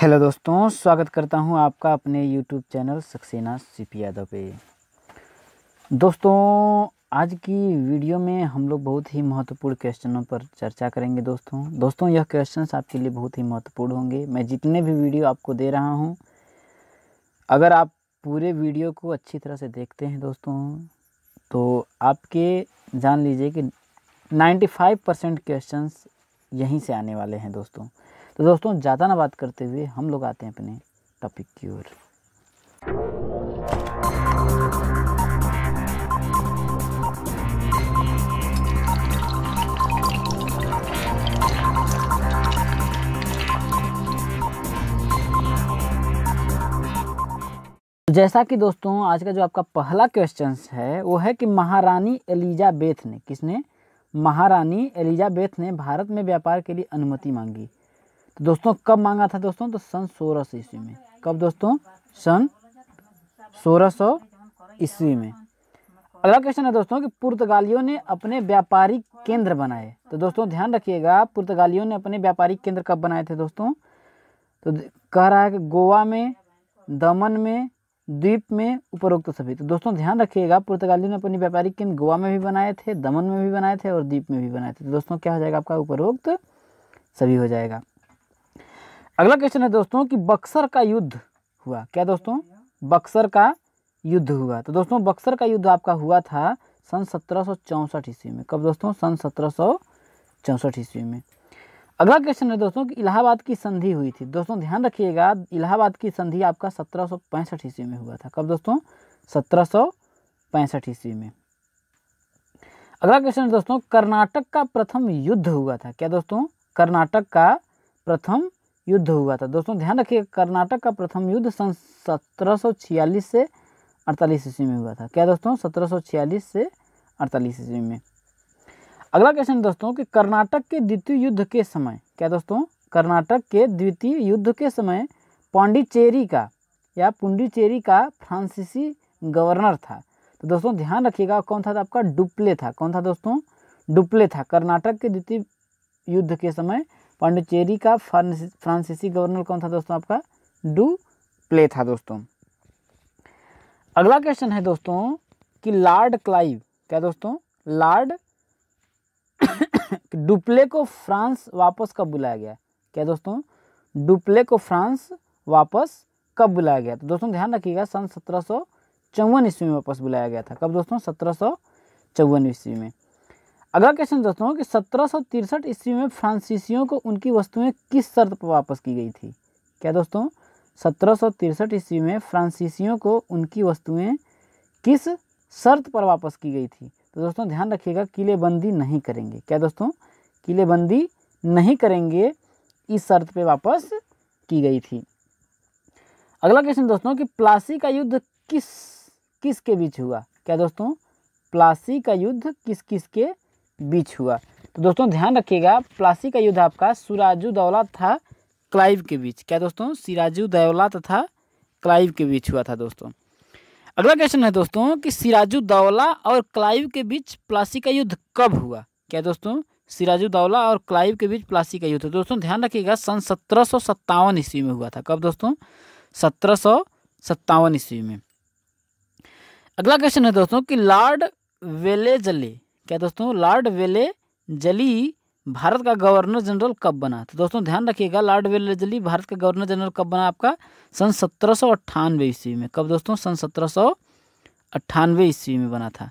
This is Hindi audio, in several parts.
हेलो दोस्तों स्वागत करता हूं आपका अपने YouTube channel Saxena CP Yadav पे दोस्तों आज की वीडियो में हम लोग बहुत ही महत्वपूर्ण क्वेश्चनों पर चर्चा करेंगे दोस्तों दोस्तों यह क्वेश्चंस आपके लिए बहुत ही महत्वपूर्ण होंगे मैं जितने भी वीडियो आपको दे रहा हूं अगर आप पूरे वीडियो को अच्छी तरह से देखते हैं दोस्तों तो आपके जान लीजिए कि नाइन्टी परसेंट क्वेश्चन यहीं से आने वाले हैं दोस्तों तो दोस्तों ज़्यादा ना बात करते हुए हम लोग आते हैं अपने टॉपिक की ओर तो जैसा कि दोस्तों आज का जो आपका पहला क्वेश्चन है वो है कि महारानी एलिजाबेथ ने किसने महारानी एलिजाबेथ ने भारत में व्यापार के लिए अनुमति मांगी तो दोस्तों कब मांगा था दोस्तों तो सन सोलह सौ ईस्वी में कब दोस्तों सन सोलह सौ ईस्वी में अगला क्वेश्चन है दोस्तों कि पुर्तगालियों ने अपने व्यापारिक केंद्र बनाए तो दोस्तों ध्यान रखिएगा पुर्तगालियों ने अपने व्यापारिक केंद्र कब बनाए थे दोस्तों तो कह रहा है कि गोवा में दमन में द्वीप में उपरोक्त सभी तो दोस्तों ध्यान रखिएगा पुर्तगालियों ने अपने व्यापारिक केंद्र गोवा में भी बनाए थे दमन में भी बनाए थे और द्वीप में भी बनाए थे तो दोस्तों क्या हो जाएगा आपका उपरोक्त सभी हो जाएगा अगला क्वेश्चन है दोस्तों कि बक्सर का युद्ध हुआ क्या दोस्तों बक्सर का युद्ध हुआ तो दोस्तों बक्सर का युद्ध आपका हुआ था सन सत्रह ईस्वी में कब दोस्तों सन सत्रह ईस्वी में अगला क्वेश्चन है दोस्तों कि इलाहाबाद की संधि हुई थी दोस्तों ध्यान रखिएगा इलाहाबाद की संधि आपका सत्रह ईस्वी में हुआ था कब दोस्तों सत्रह ईस्वी में अगला क्वेश्चन है दोस्तों कर्नाटक का प्रथम युद्ध हुआ था क्या दोस्तों कर्नाटक का प्रथम युद्ध हुआ था दोस्तों ध्यान रखिए कर्नाटक का प्रथम युद्ध सन सत्रह से अड़तालीस ईस्वी में हुआ था क्या दोस्तों सत्रह से अड़तालीस ईस्वी में अगला क्वेश्चन दोस्तों कि कर्नाटक के द्वितीय युद्ध के समय क्या दोस्तों कर्नाटक के द्वितीय युद्ध के समय पांडिचेरी का या पुंडीचेरी का फ्रांसीसी गवर्नर था तो दोस्तों ध्यान रखिएगा कौन था, था आपका डुप्ले था कौन था दोस्तों डुप्ले था कर्नाटक के द्वितीय युद्ध के समय पांडुचेरी का फ्रांसीसी गवर्नर कौन था दोस्तों आपका डू प्ले था दोस्तों अगला क्वेश्चन है दोस्तों कि लॉर्ड क्लाइव क्या दोस्तों लॉर्ड डुप्ले को फ्रांस वापस कब बुलाया गया क्या दोस्तों डुप्ले को फ्रांस वापस कब बुलाया गया तो दोस्तों ध्यान रखिएगा सन सत्रह ईस्वी में वापस बुलाया गया था कब दोस्तों सत्रह ईस्वी में अगला क्वेश्चन दोस्तों कि सत्रह ईस्वी में फ्रांसीसियों को उनकी वस्तुएं किस शर्त पर वापस की गई थी क्या दोस्तों सत्रह ईस्वी में फ्रांसीसियों को उनकी वस्तुएं किस शर्त पर वापस की गई थी तो दोस्तों ध्यान रखिएगा किलेबंदी नहीं करेंगे क्या दोस्तों किलेबंदी नहीं करेंगे इस शर्त पर वापस की गई थी अगला क्वेश्चन दोस्तों कि प्लासी का युद्ध किस किस के बीच हुआ क्या दोस्तों प्लासी का युद्ध किस किसके बीच हुआ तो दोस्तों ध्यान रखिएगा प्लासी का युद्ध आपका सुराजू दौला था क्लाइव के बीच क्या दोस्तों सिराजू दौला तथा क्लाइव के बीच हुआ था दोस्तों अगला क्वेश्चन है दोस्तों कि सिराजू दौला और क्लाइव के बीच प्लासी का युद्ध कब हुआ क्या दोस्तों सिराजू दौला और क्लाइव के बीच प्लासी का युद्ध दोस्तों ध्यान रखिएगा सन सत्रह ईस्वी में हुआ था कब दोस्तों सत्रह ईस्वी में अगला क्वेश्चन है दोस्तों कि लॉर्ड वेलेजले क्या दोस्तों लॉर्ड वेले जली भारत का गवर्नर जनरल कब बना तो दोस्तों ध्यान रखिएगा लॉर्ड वेले जली भारत का गवर्नर जनरल कब बना आपका सन सत्रह अट्ठानवे ईस्वी में कब दोस्तों सन सत्रह अट्ठानवे ईस्वी में बना था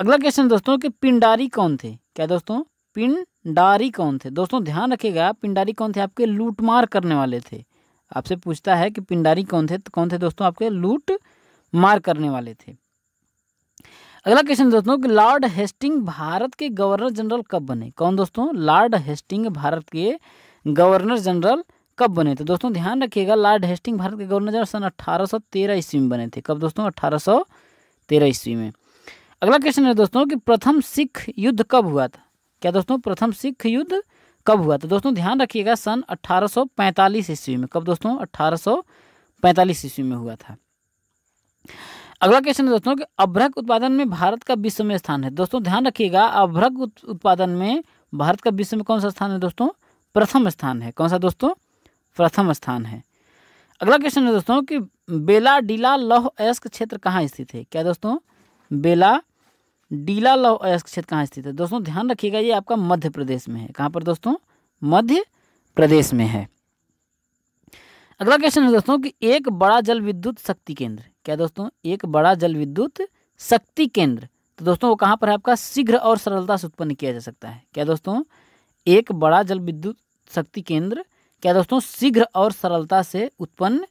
अगला क्वेश्चन दोस्तों कि पिंडारी कौन थे क्या दोस्तों पिंडारी कौन थे दोस्तों ध्यान रखिएगा पिंडारी कौन थे आपके लूटमार करने वाले थे आपसे पूछता है कि पिंडारी कौन थे तो कौन थे दोस्तों आपके लूट मार करने वाले थे अगला क्वेश्चन दोस्तों कि लॉर्ड हेस्टिंग भारत के गवर्नर जनरल कब बने कौन दोस्तों लॉर्ड हेस्टिंग भारत के गवर्नर जनरल कब बने थे तो दोस्तों ध्यान रखिएगा लॉर्ड हेस्टिंग भारत के गवर्नर जनरल सन अठारह ईस्वी में बने थे कब दोस्तों अठारह ईस्वी में अगला क्वेश्चन है दोस्तों कि प्रथम सिख युद्ध कब हुआ था क्या दोस्तों प्रथम सिख युद्ध कब हुआ था दोस्तों ध्यान रखिएगा सन 1845 ईस्वी में कब दोस्तों 1845 ईस्वी में हुआ था अगला क्वेश्चन है दोस्तों कि अभ्रक उत्पादन में भारत का विश्व में स्थान है दोस्तों ध्यान रखिएगा अभ्रक उत्पादन में भारत का विश्व में कौन सा स्थान है दोस्तों प्रथम स्थान है कौन सा दोस्तों प्रथम स्थान है अगला क्वेश्चन है दोस्तों कि बेला डीला लौह अयस्क क्षेत्र कहाँ स्थित है क्या दोस्तों बेला डीला लौह अयस्क क्षेत्र कहाँ स्थित है दोस्तों ध्यान रखिएगा ये आपका मध्य प्रदेश में है कहाँ पर दोस्तों मध्य प्रदेश में है अगला क्वेश्चन है दोस्तों कि एक बड़ा जल विद्युत शक्ति केंद्र क्या दोस्तों एक बड़ा जल विद्युत शक्ति केंद्र तो दोस्तों वो कहाँ पर है आपका शीघ्र और सरलता से उत्पन्न किया जा सकता है क्या दोस्तों एक बड़ा जल विद्युत शक्ति केंद्र क्या दोस्तों शीघ्र और सरलता से उत्पन्न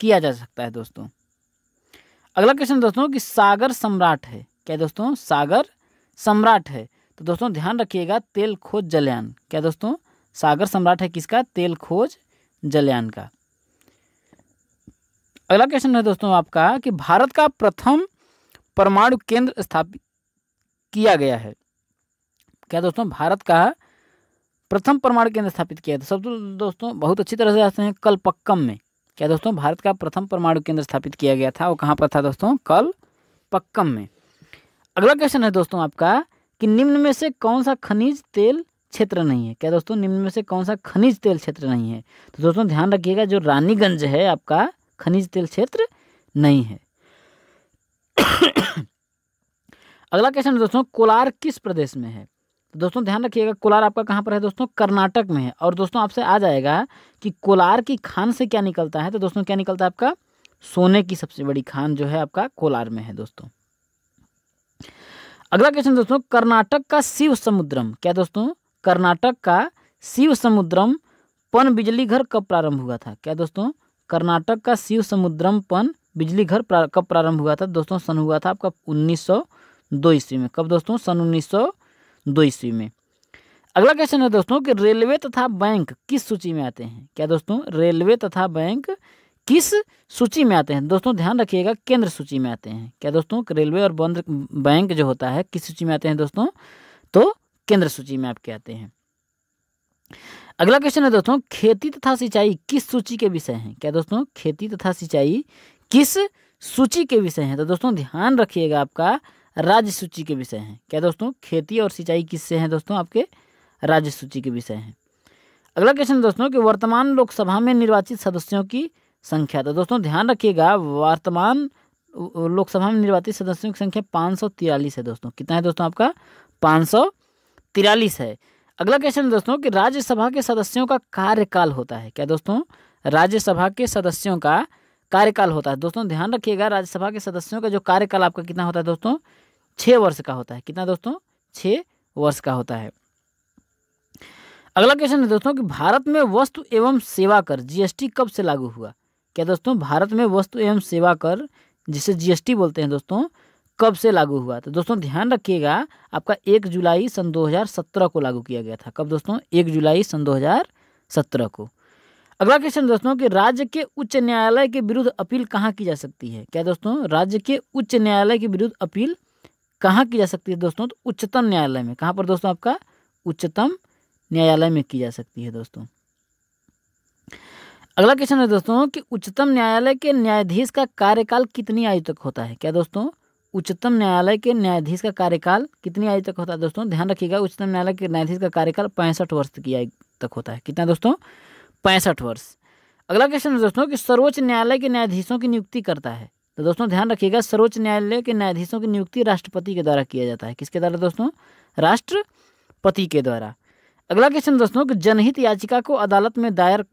किया जा सकता है दोस्तों अगला क्वेश्चन दोस्तों कि सागर सम्राट है क्या दोस्तों सागर सम्राट है तो दोस्तों ध्यान रखिएगा तेल खोज जलयान क्या दोस्तों सागर सम्राट है किसका तेल खोज जलयान का अगला क्वेश्चन है दोस्तों आपका कि भारत का प्रथम परमाणु केंद्र स्थापित किया गया है क्या दोस्तों भारत का प्रथम परमाणु केंद्र स्थापित किया था तो सब तो दोस्तों बहुत अच्छी तरह से आते हैं कलपक्कम में क्या दोस्तों भारत का प्रथम परमाणु केंद्र स्थापित किया गया था वो कहाँ पर था दोस्तों कल पक्कम में अगला क्वेश्चन है दोस्तों आपका कि निम्न में से कौन सा खनिज तेल क्षेत्र नहीं है क्या दोस्तों निम्न में से कौन सा खनिज तेल क्षेत्र नहीं है तो दोस्तों ध्यान रखिएगा जो रानीगंज है आपका खनिज तेल क्षेत्र नहीं है अगला क्वेश्चन है दोस्तों कोलार किस प्रदेश में है तो दोस्तों ध्यान रखिएगा कोलार आपका कहाँ पर है दोस्तों कर्नाटक में है और दोस्तों आपसे आ जाएगा कि कोलार की खान से क्या निकलता है तो दोस्तों क्या निकलता है आपका सोने की सबसे बड़ी खान जो है आपका कोलार में है दोस्तों अगला क्वेश्चन दोस्तों कर्नाटक का शिव समुद्रम क्या दोस्तों कर्नाटक का शिव समुद्रम पन बिजली घर कब प्रारंभ हुआ था क्या दोस्तों कर्नाटक का शिव समुद्रम पन बिजली घर प्रा, कब प्रारंभ हुआ था दोस्तों सन हुआ था आपका उन्नीस सौ दो ईस्वी में कब दोस्तों सन उन्नीस सौ दो ईस्वी में अगला क्वेश्चन है दोस्तों कि रेलवे तथा बैंक किस सूची में आते हैं क्या दोस्तों रेलवे तथा बैंक किस सूची में आते हैं दोस्तों ध्यान रखिएगा केंद्र सूची में आते हैं क्या दोस्तों रेलवे और बंद बैंक जो होता है किस सूची में आते हैं दोस्तों तो केंद्र सूची में आपके आते हैं अगला क्वेश्चन है दोस्तों खेती तथा सिंचाई किस सूची के विषय हैं क्या दोस्तों खेती तथा सिंचाई किस सूची के विषय हैं तो दोस्तों ध्यान रखिएगा आपका राज्य सूची के विषय हैं क्या दोस्तों खेती और सिंचाई किससे हैं दोस्तों आपके राज्य सूची के विषय हैं अगला क्वेश्चन दोस्तों कि वर्तमान लोकसभा में निर्वाचित सदस्यों की संख्या तो दोस्तों ध्यान रखिएगा वर्तमान लोकसभा में निर्वाचित सदस्यों की संख्या पाँच है दोस्तों कितना है दोस्तों आपका पाँच है अगला क्वेश्चन है दोस्तों कि राज्यसभा के सदस्यों का कार्यकाल होता है क्या दोस्तों राज्यसभा के सदस्यों का कार्यकाल होता है दोस्तों ध्यान रखिएगा राज्यसभा के सदस्यों का जो कार्यकाल आपका कितना होता है दोस्तों छः वर्ष का होता है कितना दोस्तों छः वर्ष का होता है अगला क्वेश्चन है दोस्तों कि भारत में वस्तु एवं सेवा कर जीएसटी कब से लागू हुआ क्या दोस्तों भारत में वस्तु एवं सेवा कर जिसे जीएसटी बोलते हैं दोस्तों कब से लागू हुआ तो दोस्तों ध्यान रखिएगा आपका एक जुलाई सन 2017 को लागू किया गया था कब दोस्तों एक जुलाई सन 2017 को अगला क्वेश्चन दोस्तों कि राज्य के उच्च न्यायालय के विरुद्ध अपील कहाँ की जा सकती है क्या दोस्तों राज्य के उच्च न्यायालय के विरुद्ध अपील कहाँ की जा सकती है दोस्तों तो उच्चतम न्यायालय में कहाँ पर दोस्तों आपका उच्चतम न्यायालय में की जा सकती है दोस्तों अगला क्वेश्चन है दोस्तों कि उच्चतम न्यायालय के न्यायाधीश का कार्यकाल कितनी आयु तक होता है क्या दोस्तों उच्चतम न्यायालय के न्यायाधीश का कार्यकाल कितनी आयु तक होता है दोस्तों ध्यान रखिएगा उच्चतम न्यायालय के न्यायाधीश का कार्यकाल पैंसठ वर्ष की आयु तक होता है कितना दोस्तों पैंसठ वर्ष अगला क्वेश्चन है दोस्तों कि सर्वोच्च न्यायालय के न्यायाधीशों की नियुक्ति करता है तो दोस्तों ध्यान रखिएगा सर्वोच्च न्यायालय के न्यायाधीशों की नियुक्ति राष्ट्रपति के द्वारा किया जाता है किसके द्वारा दोस्तों राष्ट्रपति के द्वारा अगला क्वेश्चन दोस्तों कि जनहित याचिका को अदालत में दायर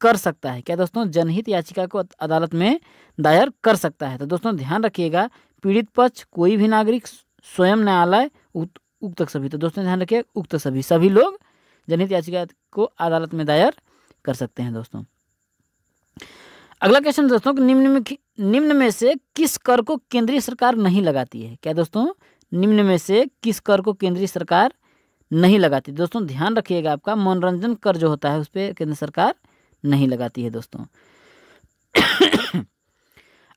कर सकता है क्या दोस्तों जनहित याचिका को अदालत में दायर कर सकता है तो दोस्तों ध्यान रखिएगा पीड़ित पक्ष कोई भी नागरिक स्वयं न्यायालय उक्त सभी तो दोस्तों ध्यान रखिए उक्त सभी सभी लोग जनहित याचिका को अदालत में दायर कर सकते हैं दोस्तों अगला क्वेश्चन दोस्तों निम्न में निम्न में से किस कर को केंद्रीय सरकार नहीं लगाती है क्या दोस्तों निम्न में से किस कर को केंद्रीय सरकार नहीं लगाती दोस्तों ध्यान रखिएगा आपका मनोरंजन कर जो होता है उस पर केंद्र सरकार नहीं लगाती है दोस्तों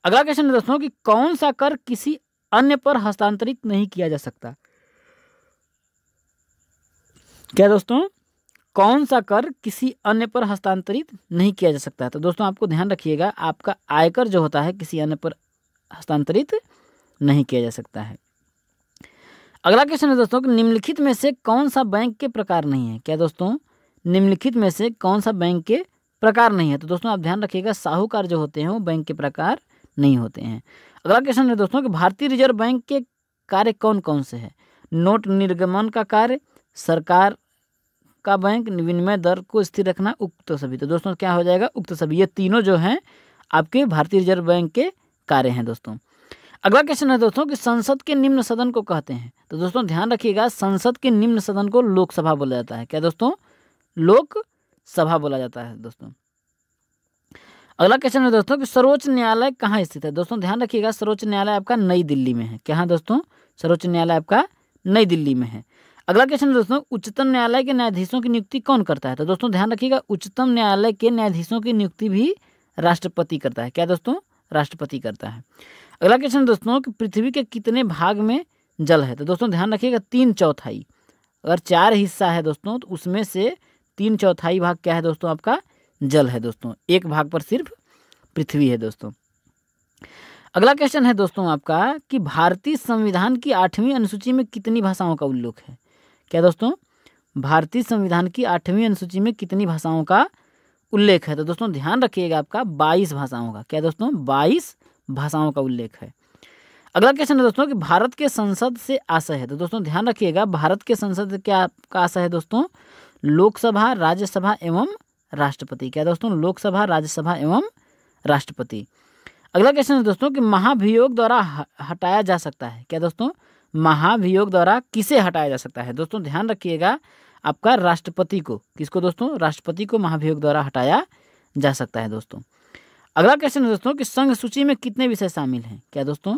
अगला क्वेश्चन है दोस्तों कि कौन सा कर किसी अन्य पर हस्तांतरित नहीं किया जा सकता क्या दोस्तों कौन सा कर किसी अन्य पर हस्तांतरित नहीं किया जा सकता तो दोस्तों आपको ध्यान रखिएगा आपका आयकर जो होता है किसी अन्य पर हस्तांतरित नहीं किया जा सकता है अगला क्वेश्चन है दोस्तों कि निम्नलिखित में से कौन सा बैंक के प्रकार नहीं है क्या दोस्तों निम्नलिखित में से कौन सा बैंक के प्रकार नहीं है तो दोस्तों आप ध्यान रखिएगा साहूकार जो होते हैं वो बैंक के प्रकार नहीं होते हैं अगला क्वेश्चन है दोस्तों कि भारतीय रिजर्व बैंक के कार्य कौन कौन से हैं नोट निर्गमन का कार्य सरकार का बैंक विनिमय दर को स्थिर रखना उक्त सभी तो दोस्तों क्या हो जाएगा उक्त सभी ये तीनों जो हैं आपके भारतीय रिजर्व बैंक के कार्य हैं दोस्तों अगला क्वेश्चन है दोस्तों कि संसद के निम्न सदन को कहते हैं तो दोस्तों ध्यान रखिएगा संसद के निम्न सदन को लोकसभा बोला जाता है क्या दोस्तों लोकसभा बोला जाता है दोस्तों अगला क्वेश्चन है दोस्तों कि सर्वोच्च न्यायालय कहाँ स्थित है दोस्तों ध्यान रखिएगा सर्वोच्च न्यायालय आपका नई दिल्ली में है क्या दोस्तों सर्वोच्च न्यायालय आपका नई दिल्ली में है अगला क्वेश्चन दोस्तों उच्चतम न्यायालय के न्यायाधीशों की नियुक्ति कौन करता है तो दोस्तों ध्यान रखिएगा उच्चतम न्यायालय के न्यायाधीशों की नियुक्ति भी राष्ट्रपति करता है क्या दोस्तों राष्ट्रपति करता है अगला क्वेश्चन दोस्तों कि पृथ्वी के कितने भाग में जल है तो दोस्तों ध्यान रखिएगा तीन चौथाई अगर चार हिस्सा है दोस्तों तो उसमें से तीन चौथाई भाग क्या है दोस्तों आपका जल है दोस्तों एक भाग पर सिर्फ पृथ्वी है दोस्तों अगला क्वेश्चन है दोस्तों आपका कि भारतीय संविधान की आठवीं अनुसूची में कितनी भाषाओं का उल्लेख है क्या दोस्तों भारतीय संविधान की आठवीं अनुसूची में कितनी भाषाओं का उल्लेख है तो दोस्तों ध्यान रखिएगा आपका बाईस भाषाओं का क्या दोस्तों बाईस भाषाओं का उल्लेख है अगला क्वेश्चन है दोस्तों कि भारत के संसद से आशय है तो दोस्तों ध्यान रखिएगा भारत के संसद क्या का आशय है दोस्तों लोकसभा राज्यसभा एवं राष्ट्रपति क्या दोस्तों लोकसभा राज्यसभा एवं राष्ट्रपति अगला क्वेश्चन है दोस्तों कि महाभियोग द्वारा हटाया जा सकता है क्या दोस्तों महाभियोग द्वारा किसे हटाया जा सकता है दोस्तों ध्यान रखिएगा आपका राष्ट्रपति को किसको दोस्तों राष्ट्रपति को महाभियोग द्वारा हटाया जा सकता है दोस्तों अगला क्वेश्चन है दोस्तों कि संघ सूची में कितने विषय शामिल हैं क्या दोस्तों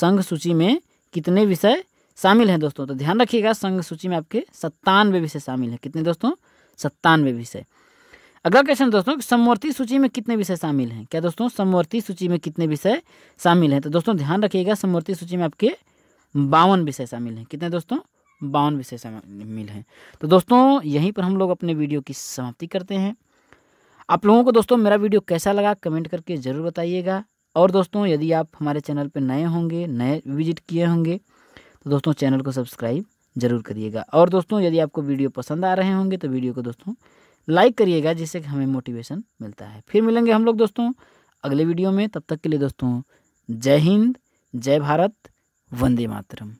संघ सूची में कितने विषय शामिल हैं दोस्तों तो ध्यान रखिएगा संघ सूची में आपके सत्तानवे विषय शामिल हैं कितने दोस्तों सत्तानवे विषय अगला क्वेश्चन दोस्तों समवर्ती सूची में कितने विषय शामिल हैं क्या दोस्तों समवर्ती सूची में कितने विषय शामिल हैं तो दोस्तों ध्यान रखिएगा समवर्ती सूची में आपके बावन विषय शामिल हैं कितने दोस्तों बावन विषय शामिल हैं तो दोस्तों यहीं पर हम लोग अपने वीडियो की समाप्ति करते हैं आप लोगों को दोस्तों मेरा वीडियो कैसा लगा कमेंट करके ज़रूर बताइएगा और दोस्तों यदि आप हमारे चैनल पर नए होंगे नए विजिट किए होंगे तो दोस्तों चैनल को सब्सक्राइब ज़रूर करिएगा और दोस्तों यदि आपको वीडियो पसंद आ रहे होंगे तो वीडियो को दोस्तों लाइक करिएगा जिससे हमें मोटिवेशन मिलता है फिर मिलेंगे हम लोग दोस्तों अगले वीडियो में तब तक के लिए दोस्तों जय हिंद जय भारत वंदे मातरम